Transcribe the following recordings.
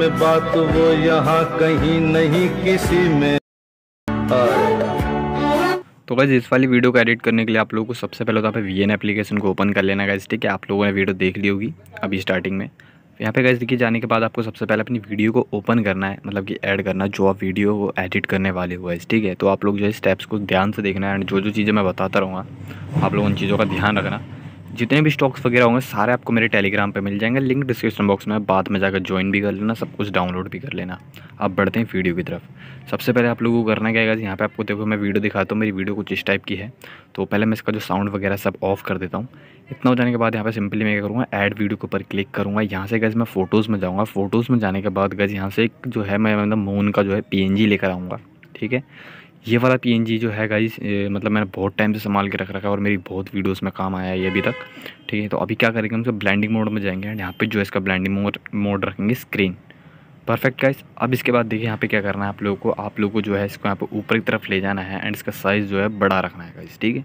में बात वो यहाँ कहीं नहीं किसी में तो गैस इस वाली वीडियो को एडिट करने के लिए आप लोगों को सबसे पहले तो आप वी एन एप्लीकेशन को ओपन कर लेना गैस ठीक है आप लोगों ने वीडियो देख ली होगी अभी स्टार्टिंग में यहाँ पे गैस देखिए जाने के बाद आपको सबसे पहले अपनी वीडियो को ओपन करना है मतलब कि ऐड करना जो आप वीडियो को एडिट करने वाले हो गैस ठीक है तो आप लोग जो है स्टेप्स को ध्यान से देखना है एंड जो जो चीज़ें मैं बताता रहूँगा आप लोग उन चीज़ों का ध्यान रखना जितने भी स्टॉक्स वगैरह होंगे सारे आपको मेरे टेलीग्राम पे मिल जाएंगे लिंक डिस्क्रिप्शन बॉक्स में बाद में जाकर ज्वाइन भी कर लेना सब कुछ डाउनलोड भी कर लेना आप बढ़ते हैं वीडियो की तरफ सबसे पहले आप लोगों को करना क्या है यहाँ पे आपको देखो मैं वीडियो दिखाता हूँ मेरी वीडियो कुछ इस टाइप की है तो पहले मैं इसका जो साउंड वगैरह सब ऑफ कर देता हूँ इतना हो जाने के बाद यहाँ पे सिंपली मैं क्या करूँगा ऐड वीडियो के ऊपर क्लिक करूँगा यहाँ से गज मैं फ़ोटोज़ में जाऊँगा फ़ोटोज़ में जाने के बाद गज यहाँ से जो है मैं मतलब मून का जो है पी लेकर आऊँगा ठीक है ये वाला पी जो है गाइज मतलब मैंने बहुत टाइम से संभाल के रख रखा है और मेरी बहुत वीडियोस में काम आया है ये अभी तक ठीक है तो अभी क्या करेंगे हम इसका ब्लैंडिंग मोड में जाएंगे एंड यहाँ पे जो है इसका ब्लैंडिंग मोड मोड रखेंगे स्क्रीन परफेक्ट गाइज अब इसके बाद देखिए यहाँ पे क्या करना है आप लोगों को आप लोगों को जो है इसको यहाँ पे ऊपर की तरफ ले जाना है एंड इसका साइज़ जो है बड़ा रखना है गाइज ठीक है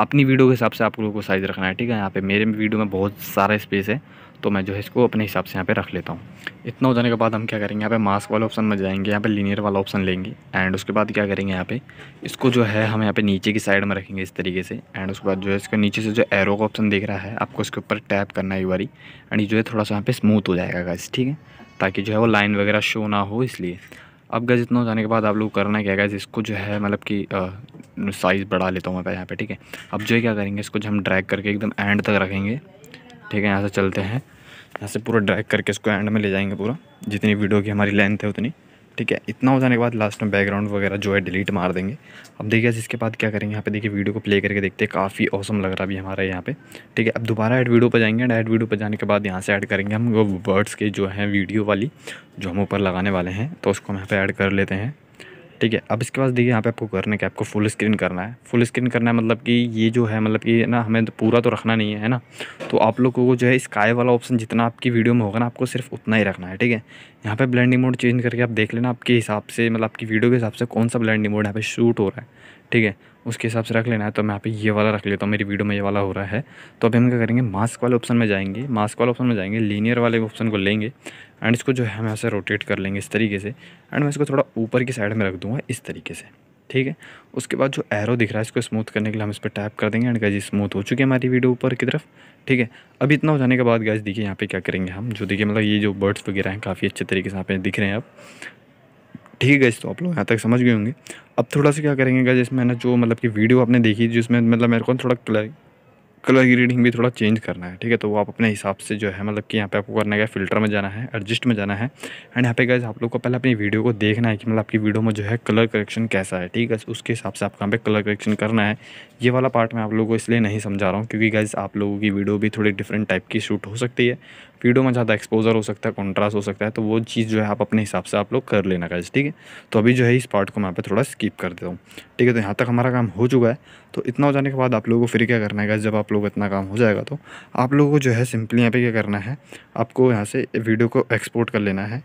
अपनी वीडियो के हिसाब से आप लोगों को साइज़ रखना है ठीक है यहाँ पे मेरे वीडियो में बहुत सारा स्पेस है तो मैं जो है इसको अपने हिसाब से यहाँ पे रख लेता हूँ इतना हो जाने के बाद हम क्या करेंगे यहाँ पे मास्क वाला ऑप्शन में जाएंगे यहाँ पे लीनियर वाला ऑप्शन लेंगे एंड उसके बाद क्या करेंगे यहाँ पे इसको जो है हम यहाँ पे नीचे की साइड में रखेंगे इस तरीके से एंड उसके बाद जो है इसके नीचे से जो एरो का ऑप्शन देख रहा है आपको इसके ऊपर टैप करना है एक बारी एंड जो है थोड़ा सा यहाँ पे स्मूथ हो जाएगा गाइस ठीक है ताकि जो है वो लाइन वगैरह शो ना हो इसलिए अब गैस इतना हो जाने के बाद आप लोग करना क्या गैस इसको जो है मतलब कि साइज़ बढ़ा लेता हूँ मैं यहाँ पे ठीक है अब जो है क्या करेंगे इसको जो हम ड्रैग करके एकदम एंड तक रखेंगे ठीक है यहाँ से चलते हैं यहाँ से पूरा ड्रैग करके इसको एंड में ले जाएंगे पूरा जितनी वीडियो की हमारी लेंथ है उतनी ठीक है इतना हो जाने के बाद लास्ट में बैकग्राउंड वगैरह जो है डिलीट मार देंगे अब देखिए इसके बाद क्या करेंगे यहाँ पे देखिए वीडियो को प्ले करके देखते हैं काफ़ी औसम लग रहा है अभी हमारा यहाँ पे ठीक है अब दोबारा ऐड वीडियो पर जाएंगे एंड ऐड वीडियो पर जाने के बाद यहाँ से ऐड करेंगे हम वो वर्ड्स के जो हैं वीडियो वाली जो हम ऊपर लगाने वाले हैं तो उसको हम यहाँ पर ऐड कर लेते हैं ठीक है अब इसके बाद देखिए यहाँ पे आपको करना है कि आपको फुल स्क्रीन करना है फुल स्क्रीन करना है मतलब कि ये जो है मतलब कि ना हमें तो पूरा तो रखना नहीं है है ना तो आप लोगों को जो है स्काई वाला ऑप्शन जितना आपकी वीडियो में होगा ना आपको सिर्फ उतना ही रखना है ठीक है यहाँ पे ब्लेंडिंग मोड चेंज करके आप देख लेना आपके हिसाब से मतलब आपकी वीडियो के हिसाब से कौन सा ब्लेंडिंग मोड यहाँ पे शूट हो रहा है ठीक है उसके हिसाब से रख लेना है तो मैं यहाँ पे ये वाला रख लेता हूँ मेरी वीडियो में ये वाला हो रहा है तो अभी हम क्या करेंगे मास्क वाले ऑप्शन में जाएंगे मास्क वाले ऑप्शन में जाएंगे लीनियर वाले ऑप्शन को लेंगे एंड इसको जो है हम यहाँ से रोटेट कर लेंगे इस तरीके से एंड मैं इसको थोड़ा ऊपर की साइड में रख दूँगा इस तरीके से ठीक है उसके बाद जो एरो दिख रहा है इसको स्मूथ करने के लिए हम इस पर टैप कर देंगे एंड गाइज स्मूथ हो चुकी है हमारी वीडियो ऊपर की तरफ ठीक है अब इतना हो जाने के बाद गाइज देखिए यहाँ पे क्या करेंगे हम जो देखिए मतलब ये जो बर्ड्स वगैरह हैं काफ़ी अच्छे तरीके से यहाँ पे दिख रहे हैं अब ठीक है तो आप लोग यहाँ तक समझ गए होंगे अब थोड़ा सा क्या करेंगे गाइज इसमें ना जो मतलब कि वीडियो आपने देखी जिसमें मतलब मेरे को थोड़ा कलर की रीडिंग भी थोड़ा चेंज करना है ठीक है तो वो आप अपने हिसाब से जो है मतलब कि यहाँ पे आपको करना है फिल्टर में जाना है एडजस्ट में जाना है एंड यहाँ पे गैस आप लोग को पहले अपनी वीडियो को देखना है कि मतलब आपकी वीडियो में जो है कलर करेक्शन कैसा है ठीक है तो उसके हिसाब से आपको यहाँ पे कलर करेक्शन करना है ये वाला पार्ट मैं आप लोगों को इसलिए नहीं समझा रहा हूँ क्योंकि गैस आप लोगों की वीडियो भी थोड़ी डिफरेंट टाइप की शूट हो सकती है वीडियो में ज़्यादा एक्सपोजर हो सकता है कॉन्ट्रास्ट हो सकता है तो वो चीज़ जो है आप अपने हिसाब से आप लोग कर लेना गाइज ठीक है तो अभी जो है इस पार्ट को मैं पे थोड़ा स्किप कर देता हूँ ठीक है तो यहाँ तक हमारा काम हो चुका है तो इतना हो जाने के बाद आप लोगों को फिर क्या करना है गाइज जब आप लोग इतना काम हो जाएगा तो आप लोगों को जो है सिंपली यहाँ पर क्या करना है आपको यहाँ से वीडियो को एक्सपोर्ट कर लेना है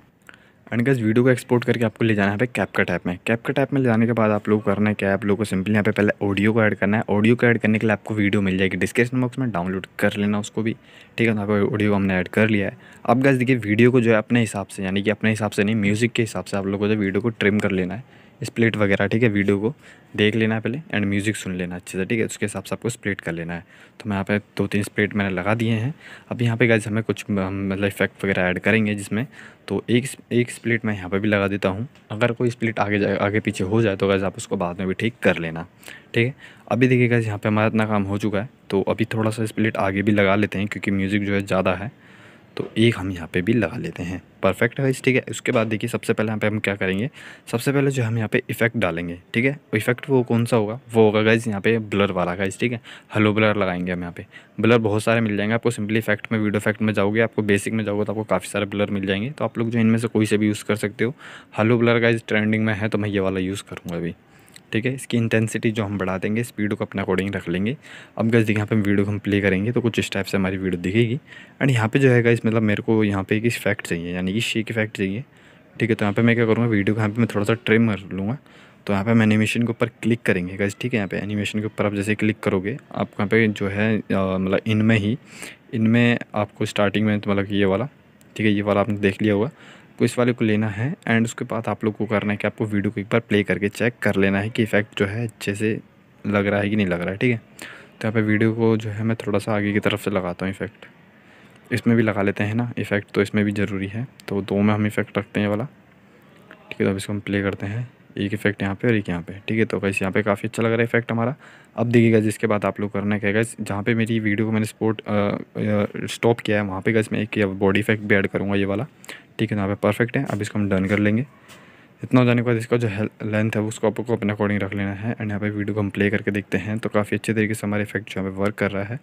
एंड गैस वीडियो को एक्सपोर्ट करके आपको ले जाना है पे कैपकट ऐप में कैपकट ऐप में ले जाने के बाद आप लोग करना है क्या आप लोग को सिंपली यहाँ पे पहले ऑडियो को ऐड करना है ऑडियो को ऐड करने के लिए आपको वीडियो मिल जाएगी डिस्क्रिप्शन बॉक्स में डाउनलोड कर लेना उसको भी ठीक है यहाँ पे ऑडियो को हमने ऐड कर लिया है अब गैस देखिए वीडियो को जो है अपने हिसाब से यानी कि अपने हिसाब से नहीं म्यूज़िक के हिसाब से आप लोगों को जो वीडियो को ट्रिम कर लेना है स्प्लिट वगैरह ठीक है वीडियो को देख लेना पहले एंड म्यूज़िक सुन लेना अच्छे से ठीक है उसके हिसाब से आपको स्प्लिट कर लेना है तो मैं यहाँ पे दो तीन स्प्लिट मैंने लगा दिए हैं अब यहाँ पे गाइज हमें कुछ मतलब इफेक्ट वगैरह ऐड करेंगे जिसमें तो एक एक स्प्लिट मैं यहाँ पे भी लगा देता हूँ अगर कोई स्प्लिट आगे जाए आगे पीछे हो जाए तो गाइज आप उसको बाद में भी ठीक कर लेना ठीक है अभी देखिए गाइज यहाँ पर हमारा इतना काम हो चुका है तो अभी थोड़ा सा स्प्लिट आगे भी लगा लेते हैं क्योंकि म्यूज़िक जो है ज़्यादा है तो एक हम यहाँ पे भी लगा लेते हैं परफेक्ट है ठीक है उसके बाद देखिए सबसे पहले यहाँ पे हम क्या करेंगे सबसे पहले जो हम यहाँ पे इफेक्ट डालेंगे ठीक है इफेक्ट वो कौन सा होगा वो होगा गाइज यहाँ पे ब्लर वाला गाइज ठीक है हलो ब्लर लगाएंगे हम यहाँ पे ब्लर बहुत सारे मिल जाएंगे आपको सिंपली इफेक्ट में वीडियो इफेक्ट में जाओगे आपको बेसिक में जाओगे तो आपको काफ़ी सारे ब्लर मिल जाएंगे तो आप लोग जो इनमें से कोई से भी यूज़ कर सकते हो हलो ब्लर गाइज ट्रेंडिंग में है तो मैं ये वाला यूज़ करूँगा अभी ठीक है इसकी इंटेंसिटी जो हम बढ़ा देंगे स्पीड को अपने अकॉर्डिंग रख लेंगे अब गैस देखिए यहाँ पे वीडियो को हम प्ले करेंगे तो कुछ इस टाइप से हमारी वीडियो दिखेगी एंड यहाँ पे जो है गाइस मतलब मेरे को यहाँ पे एक इफेक्ट चाहिए यानी कि शेक इफेक्ट चाहिए ठीक है तो यहाँ पे मैं क्या करूँगा वीडियो को यहाँ पे मैं थोड़ा सा ट्रिम कर लूँगा तो यहाँ पे हम एनिमेशन के ऊपर क्लिक करेंगे गाइस ठीक है यहाँ पे एनिमेशन के ऊपर आप जैसे क्लिक करोगे आप यहाँ पे जो है मतलब इनमें ही इनमें आपको स्टार्टिंग में तो मतलब ये वाला ठीक है ये वाला आपने देख लिया होगा आपको इस वाले को लेना है एंड उसके बाद आप लोग को करना है कि आपको वीडियो को एक बार प्ले करके चेक कर लेना है कि इफ़ेक्ट जो है अच्छे से लग रहा है कि नहीं लग रहा है ठीक है तो यहाँ पे वीडियो को जो है मैं थोड़ा सा आगे की तरफ से लगाता हूँ इफ़ेक्ट इसमें भी लगा लेते हैं ना इफ़ेक्ट तो इसमें भी ज़रूरी है तो दो में हम इफ़ेक्ट रखते हैं वाला ठीक है तो अब इसको हम प्ले करते हैं एक इफेक्ट यहाँ पे और एक यहाँ पे ठीक है तो गैस यहाँ पे काफ़ी अच्छा लग रहा है इफेक्ट हमारा अब देखिएगा जिसके बाद आप लोग करना क्या गैस जहाँ पे मेरी वीडियो को मैंने स्पोर्ट स्टॉप किया है वहाँ पे गैस मैं एक बॉडी इफेक्ट भी ऐड करूँगा ये वाला ठीक है तो यहाँ पे परफेक्ट है अब इसको हम डन कर लेंगे इतना हो जाने के बाद इसका जो लेंथ है उसको आपको अपने अकॉर्डिंग रख लेना है एंड यहाँ पे वीडियो को हम प्ले करके देखते हैं तो काफ़ी अच्छे तरीके से हमारे इफेक्ट जो है वर्क कर रहा है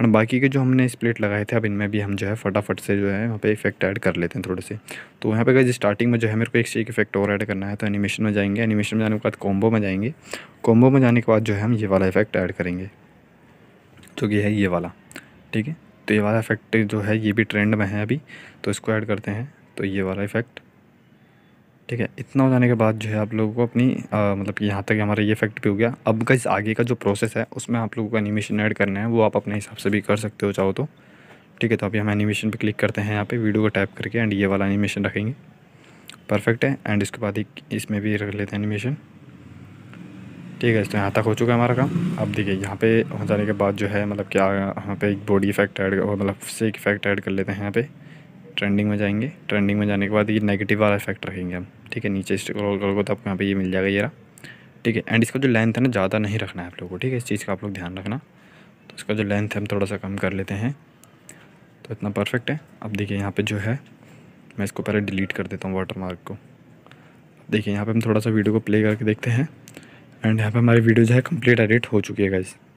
एंड बाकी के जो हमने स्प्लिट लगाए थे अब इनमें भी हम जो है फटाफट से जो है वहाँ पे इफेक्ट ऐड कर लेते हैं थोड़े से तो यहाँ पे स्टार्टिंग में जो है मेरे को एक से एक इफेक्ट और ऐड करना है तो एनिमेशन में जाएंगे एनिमेशन में जाने के बाद कॉम्बो में जाएंगे कॉम्बो में जाने के बाद जो है हम ये वाला इफेक्ट ऐड करेंगे जो तो कि है ये वाला ठीक है तो ये वाला इफेक्ट जो है ये भी ट्रेंड में है अभी तो इसको ऐड करते हैं तो ये वाला इफेक्ट ठीक है इतना हो जाने के बाद जो है आप लोगों को अपनी आ, मतलब कि यहाँ तक हमारा ये इफेक्ट भी हो गया अब का आगे का जो प्रोसेस है उसमें आप लोगों को एनिमेशन ऐड करना है वो आप अपने हिसाब से भी कर सकते हो चाहो तो ठीक है तो अभी हम एनिमेशन पे क्लिक करते हैं यहाँ पे वीडियो को टाइप करके एंड ये वाला एनिमेशन रखेंगे परफेक्ट है एंड इसके बाद एक इसमें भी रख लेते हैं एनिमेशन ठीक है तो यहाँ तक हो चुका है हमारा काम अब देखिए यहाँ पे हो जाने के बाद जो है मतलब क्या यहाँ पे एक बॉडी इफेक्ट ऐड मतलब से इफेक्ट ऐड कर लेते हैं यहाँ पर ट्रेंडिंग में जाएंगे ट्रेंडिंग में जाने के बाद ये नेगेटिव वाला इफेक्ट रखेंगे हम ठीक है नीचे स्क्रॉल करोगे तो आपको यहाँ पे ये मिल जाएगा जरा ठीक है एंड इसका जो लेंथ है ना ज़्यादा नहीं रखना है आप लोगों को ठीक है इस चीज़ का आप लोग ध्यान रखना तो इसका जो लेंथ है हम थोड़ा सा कम कर लेते हैं तो इतना परफेक्ट है अब देखिए यहाँ पर जो है मैं इसको पहले डिलीट कर देता हूँ वाटर मार्क को देखिए यहाँ पर हम थोड़ा सा वीडियो को प्ले करके देखते हैं एंड यहाँ पर हमारी वीडियो जो है कम्प्लीट एडिट हो चुकी है गाइज़